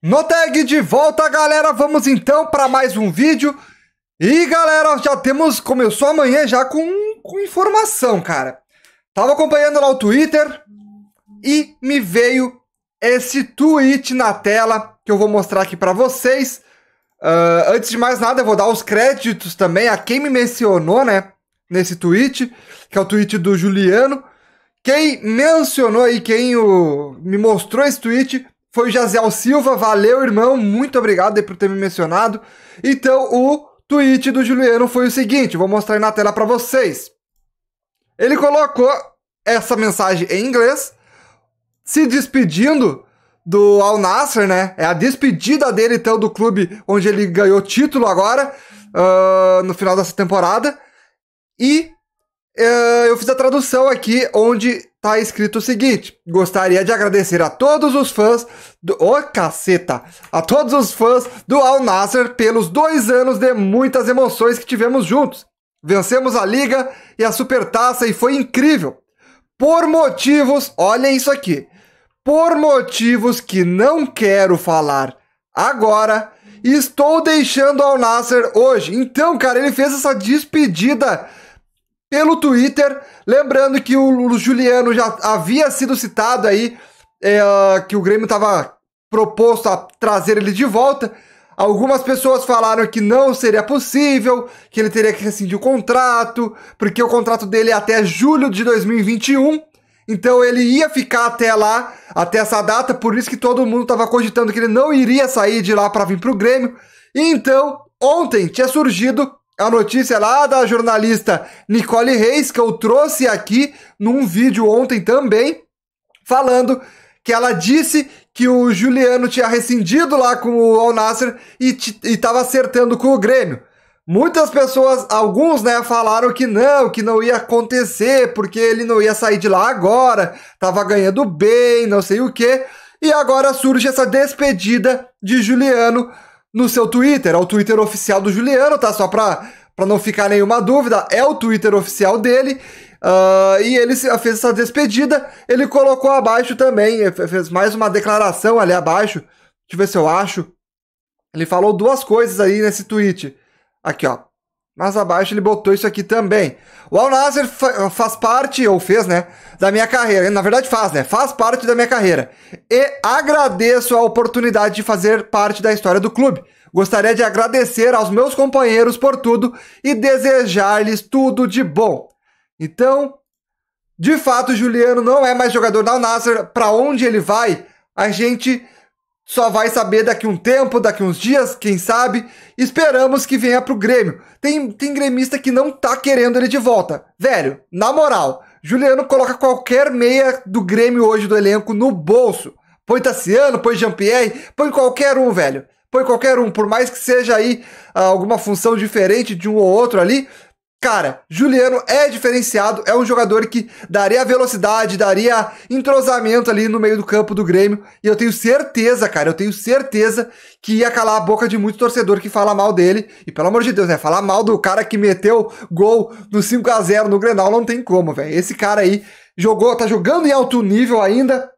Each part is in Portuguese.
No tag de volta, galera, vamos então para mais um vídeo. E, galera, já temos, começou amanhã já com, com informação, cara. Tava acompanhando lá o Twitter e me veio esse tweet na tela que eu vou mostrar aqui para vocês. Uh, antes de mais nada, eu vou dar os créditos também a quem me mencionou, né, nesse tweet, que é o tweet do Juliano. Quem mencionou e quem o, me mostrou esse tweet foi o Jaziel Silva, valeu, irmão, muito obrigado por ter me mencionado. Então, o tweet do Juliano foi o seguinte, vou mostrar aí na tela para vocês. Ele colocou essa mensagem em inglês, se despedindo do Al Nasser, né? É a despedida dele, então, do clube onde ele ganhou título agora, uh, no final dessa temporada. E uh, eu fiz a tradução aqui, onde tá escrito o seguinte: gostaria de agradecer a todos os fãs do. Ô, oh, caceta! A todos os fãs do Al Nasser pelos dois anos de muitas emoções que tivemos juntos. Vencemos a Liga e a Supertaça e foi incrível. Por motivos, olha isso aqui. Por motivos que não quero falar agora, estou deixando Al Nasser hoje. Então, cara, ele fez essa despedida pelo Twitter. Lembrando que o, Juliano já havia sido citado aí, é, que o Grêmio estava proposto a trazer ele de volta. Algumas pessoas falaram que não seria possível, que ele teria que rescindir o contrato, porque o contrato dele é até julho de 2021. Então ele ia ficar até lá, até essa data, por isso que todo mundo estava cogitando que ele não iria sair de lá para vir para o Grêmio. E então, ontem tinha surgido é a notícia lá da jornalista Nicole Reis, que eu trouxe aqui num vídeo ontem também, falando que ela disse que o Juliano tinha rescindido lá com o Al Nasser e estava acertando com o Grêmio. Muitas pessoas, alguns, né, falaram que não, que não ia acontecer, porque ele não ia sair de lá agora, tava ganhando bem, não sei o quê. E agora surge essa despedida de Juliano no seu Twitter. É o Twitter oficial do Juliano, tá? Só pra, pra não ficar nenhuma dúvida, é o Twitter oficial dele. Uh, e ele fez essa despedida. Ele colocou abaixo também, eh, fez mais uma declaração ali abaixo. Deixa eu ver se eu acho. Ele falou duas coisas aí nesse tweet. Aqui, ó. Mas abaixo ele botou isso aqui também. O Al Nasser fa faz parte, ou fez, né? Da minha carreira. Na verdade, faz, né? Faz parte da minha carreira. E agradeço a oportunidade de fazer parte da história do clube. Gostaria de agradecer aos meus companheiros por tudo e desejar-lhes tudo de bom. Então, de fato, Juliano não é mais jogador da Al Nasser. Para onde ele vai, a gente só vai saber daqui um tempo, daqui uns dias, quem sabe. Esperamos que venha pro Grêmio. Tem, tem gremista que não tá querendo ele de volta. Velho, na moral, Juliano coloca qualquer meia do Grêmio hoje do elenco no bolso. Põe Tassiano, põe Jean-Pierre, põe qualquer um, velho. Põe qualquer um, por mais que seja aí ah, alguma função diferente de um ou outro ali, Cara, Juliano é diferenciado, é um jogador que daria velocidade, daria entrosamento ali no meio do campo do Grêmio. E eu tenho certeza, cara, eu tenho certeza que ia calar a boca de muito torcedor que fala mal dele. E pelo amor de Deus, né? Falar mal do cara que meteu gol no 5 a 0 no Grenal não tem como, velho. Esse cara aí jogou, tá jogando em alto nível ainda,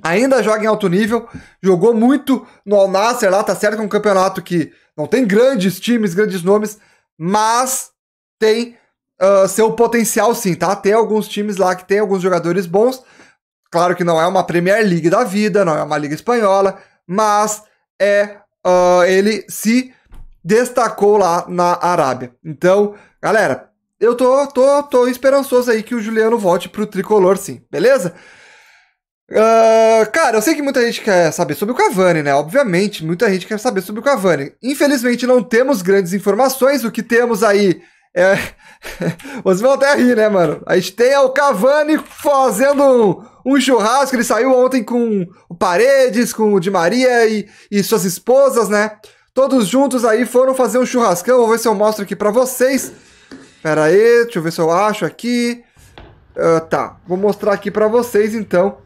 ainda joga em alto nível, jogou muito no Al lá, tá certo que é um campeonato que não tem grandes times, grandes nomes, mas tem uh, seu potencial sim, tá? Tem alguns times lá que tem alguns jogadores bons. Claro que não é uma Premier League da vida, não é uma liga espanhola, mas é uh, ele se destacou lá na Arábia. Então, galera, eu tô, tô, tô esperançoso aí que o Juliano volte pro tricolor, sim, beleza? Uh, cara, eu sei que muita gente quer saber sobre o Cavani, né? Obviamente, muita gente quer saber sobre o Cavani. Infelizmente, não temos grandes informações. O que temos aí é... Vocês vão até rir, né, mano? A gente tem o Cavani fazendo um, um churrasco. Ele saiu ontem com o Paredes, com o Di Maria e, e suas esposas, né? Todos juntos aí foram fazer um churrascão. Vou ver se eu mostro aqui para vocês. Pera aí, deixa eu ver se eu acho aqui. Uh, tá, vou mostrar aqui para vocês então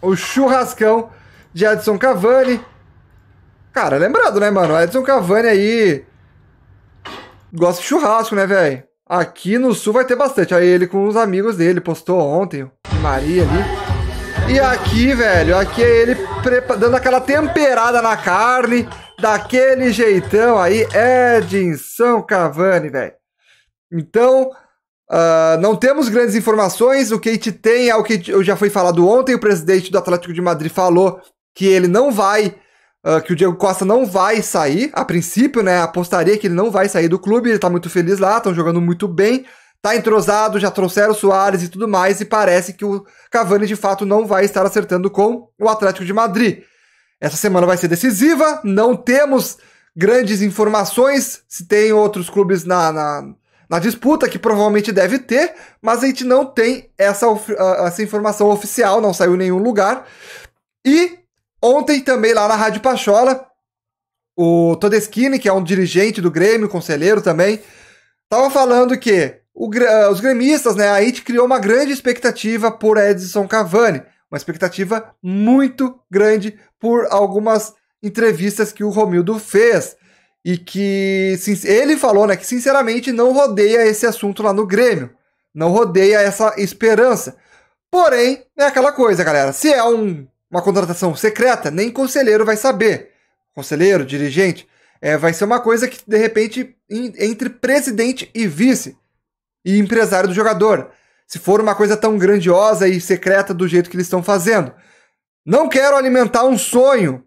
o churrascão de Edson Cavani. Cara, lembrando, né, mano? Edson Cavani aí gosta de churrasco, né, velho? Aqui no sul vai ter bastante. Aí ele com os amigos dele postou ontem, Maria ali. E aqui, velho, aqui é ele dando aquela temperada na carne, daquele jeitão aí, é Edinson Cavani, velho. Então, uh, não temos grandes informações. O que a gente tem é o que já foi falado ontem. O presidente do Atlético de Madrid falou que ele não vai Uh, que o Diego Costa não vai sair, a princípio, né? Apostaria que ele não vai sair do clube, ele tá muito feliz lá, estão jogando muito bem, tá entrosado, já trouxeram o Soares e tudo mais, e parece que o Cavani de fato não vai estar acertando com o Atlético de Madrid. Essa semana vai ser decisiva, não temos grandes informações se tem outros clubes na, na, na disputa, que provavelmente deve ter, mas a gente não tem essa, ah, essa informação oficial, não saiu em nenhum lugar. E Ontem também lá na Rádio Pachola, o Todeschini, que é um dirigente do Grêmio, conselheiro também, estava falando que o, eh, os gremistas, né, a IT criou uma grande expectativa por Edson Cavani, uma expectativa muito grande por algumas entrevistas que o Romildo fez e que ele falou, né, que sinceramente não rodeia esse assunto lá no Grêmio, não rodeia essa esperança. Porém, é aquela coisa, galera. Se é um uma contratação secreta, nem conselheiro vai saber. Conselheiro, dirigente, é, vai ser uma coisa que, de repente, in, entre presidente e vice e empresário do jogador. Se for uma coisa tão grandiosa e secreta do jeito que eles estão fazendo. Não quero alimentar um sonho,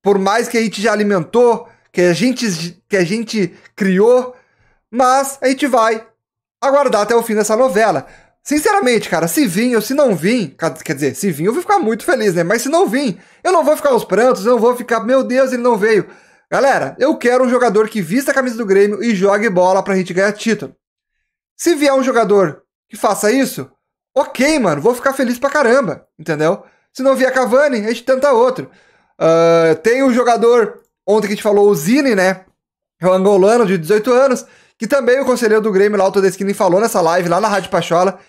por mais que a gente já alimentou, que a gente, que a gente criou, mas a gente vai aguardar até o fim dessa novela. Sinceramente, cara, se vir ou se não vir, quer dizer, se vir eu vou ficar muito feliz, né? Mas se não vir, eu não vou ficar aos prantos, eu não vou ficar, meu Deus, ele não veio. Galera, eu quero um jogador que vista a camisa do Grêmio e jogue bola pra gente ganhar título. Se vier um jogador que faça isso, ok, mano, vou ficar feliz pra caramba, entendeu? Se não vier Cavani, a gente tenta outro. Uh, tem um jogador, ontem que a gente falou, o Zine, né? É um angolano de 18 anos, que também o conselheiro do Grêmio lá, o Todeskine, falou nessa live lá na Rádio Pachola,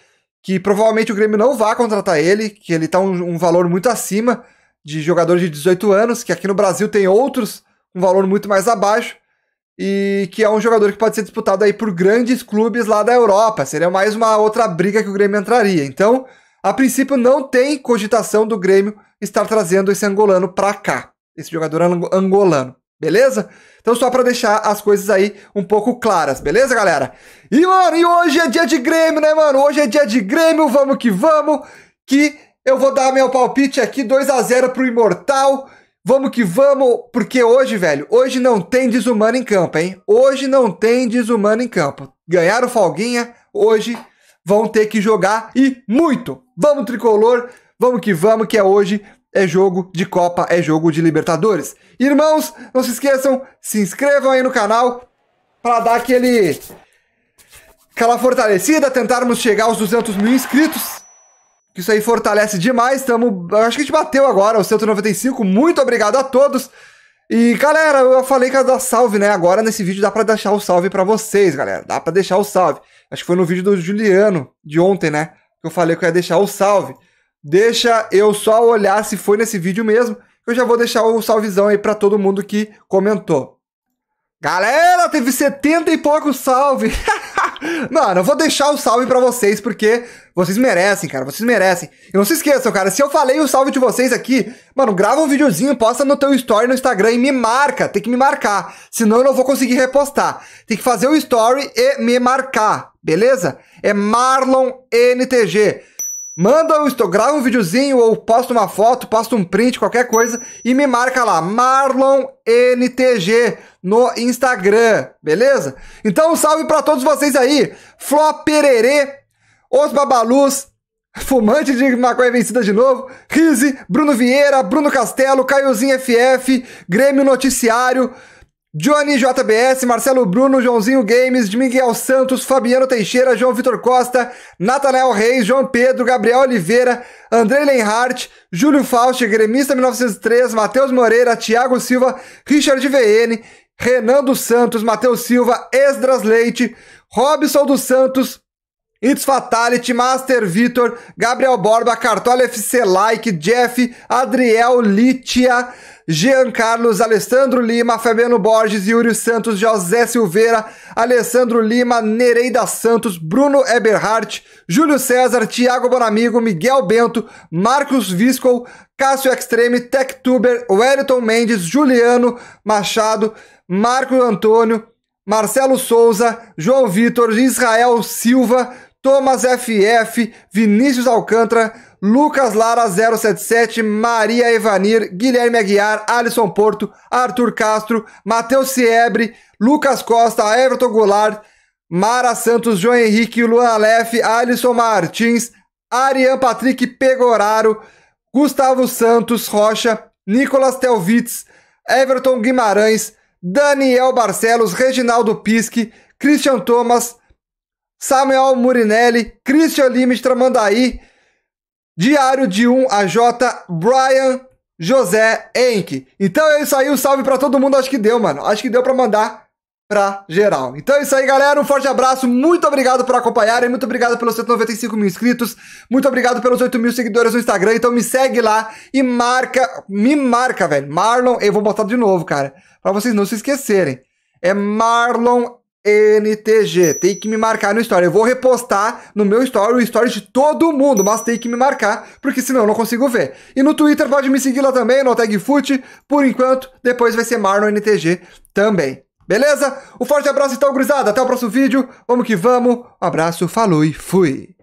que provavelmente o Grêmio não vá contratar ele, que ele está um, um, valor muito acima de jogadores de 18 anos, que aqui no Brasil tem outros um valor muito mais abaixo, e que é um jogador que pode ser disputado aí por grandes clubes lá da Europa. Seria mais uma outra briga que o Grêmio entraria. Então, a princípio, não tem cogitação do Grêmio estar trazendo esse angolano para cá, esse jogador angolano. Beleza? Então, só para deixar as coisas aí um pouco claras, beleza, galera? E, mano, e hoje é dia de Grêmio, né, mano? Hoje é dia de Grêmio, vamos que vamos. Que eu vou dar meu palpite aqui, 2 a 0 pro Imortal. Vamos que vamos, porque hoje, velho, hoje não tem desumano em campo, hein? Hoje não tem desumano em campo. Ganharam folguinha, hoje vão ter que jogar e muito. Vamos tricolor, vamos que vamos, que é hoje é jogo de Copa, é jogo de Libertadores. Irmãos, não se esqueçam, se inscrevam aí no canal para dar aquele aquela fortalecida, tentarmos chegar aos 200 mil inscritos. Isso aí fortalece demais. Tamo, acho que a gente bateu agora os 195. Muito obrigado a todos. E galera, eu falei que ia dar salve, né? Agora nesse vídeo dá para deixar o salve para vocês, galera. Dá para deixar o salve. Acho que foi no vídeo do Juliano de ontem, né? Que eu falei que eu ia deixar o salve. Deixa eu só olhar se foi nesse vídeo mesmo. Eu já vou deixar o salvezão aí para todo mundo que comentou. Galera, teve 70 e pouco salve. Mano, eu vou deixar o salve para vocês porque vocês merecem, cara, vocês merecem. E não se esqueçam, cara, se eu falei o salve de vocês aqui, mano, grava um videozinho, posta no teu story no Instagram e me marca, tem que me marcar, senão eu não vou conseguir repostar. Tem que fazer o story e me marcar, beleza? É Marlon NTG. Manda um, grava um videozinho ou posta uma foto, posta um print, qualquer coisa e me marca lá, MarlonNTG no Instagram, beleza? Então, um salve para todos vocês aí, Fló Pererê, Os Babalus, Fumante de maconha vencida de novo, Rize Bruno Vieira, Bruno Castelo, Caiozinho FF, Grêmio Noticiário, Johnny JBS, Marcelo Bruno, Joãozinho Games, Miguel Santos, Fabiano Teixeira, João Vitor Costa, Natanael Reis, João Pedro, Gabriel Oliveira, André Lenhart, Júlio Faust, Gremista 1903, Matheus Moreira, Tiago Silva, Richard VN, Renan dos Santos, Matheus Silva, Esdras Leite, Robson dos Santos, It's Fatality, Master Vitor, Gabriel Borba, Cartola FC Like, Jeff, Adriel Litia, Jean Carlos, Alessandro Lima, Fabiano Borges, Yuri Santos, José Silveira, Alessandro Lima, Nereida Santos, Bruno Eberhardt, Júlio César, Thiago Bonamigo, Miguel Bento, Marcos Viscol, Cássio Extreme, TechTuber, Wellington Mendes, Juliano Machado, Marco Antônio, Marcelo Souza, João Vitor, Israel Silva, Thomas FF, Vinícius Alcântara, Lucas Lara 077, Maria Evanir, Guilherme Aguiar, Alisson Porto, Arthur Castro, Matheus Siebre, Lucas Costa, Everton Goulart, Mara Santos, João Henrique, Luan Aleph, Alisson Martins, Ariane Patrick Pegoraro, Gustavo Santos Rocha, Nicolas Telvitz, Everton Guimarães, Daniel Barcelos, Reginaldo Pisque, Christian Thomas, Samuel Murinelli, Cristian Limes Tramandaí, Diário de 1 a J, Brian José Enke. Então é isso aí, um salve para todo mundo, acho que deu, mano. Acho que deu para mandar pra geral. Então é isso aí, galera. Um forte abraço. Muito obrigado por acompanharem. Muito obrigado pelos 195 mil inscritos. Muito obrigado pelos 8 mil seguidores no Instagram. Então me segue lá e marca. Me marca, velho. Marlon. Eu vou botar de novo, cara. Pra vocês não se esquecerem. É Marlon NTG. Tem que me marcar no story. Eu vou repostar no meu story o story de todo mundo, mas tem que me marcar, porque senão eu não consigo ver. E no Twitter pode me seguir lá também, no Tag Foot, por enquanto. Depois vai ser no NTG também. Beleza? Um forte abraço então, gurizada. Até o próximo vídeo. Vamos que vamos. Um abraço, falou e fui.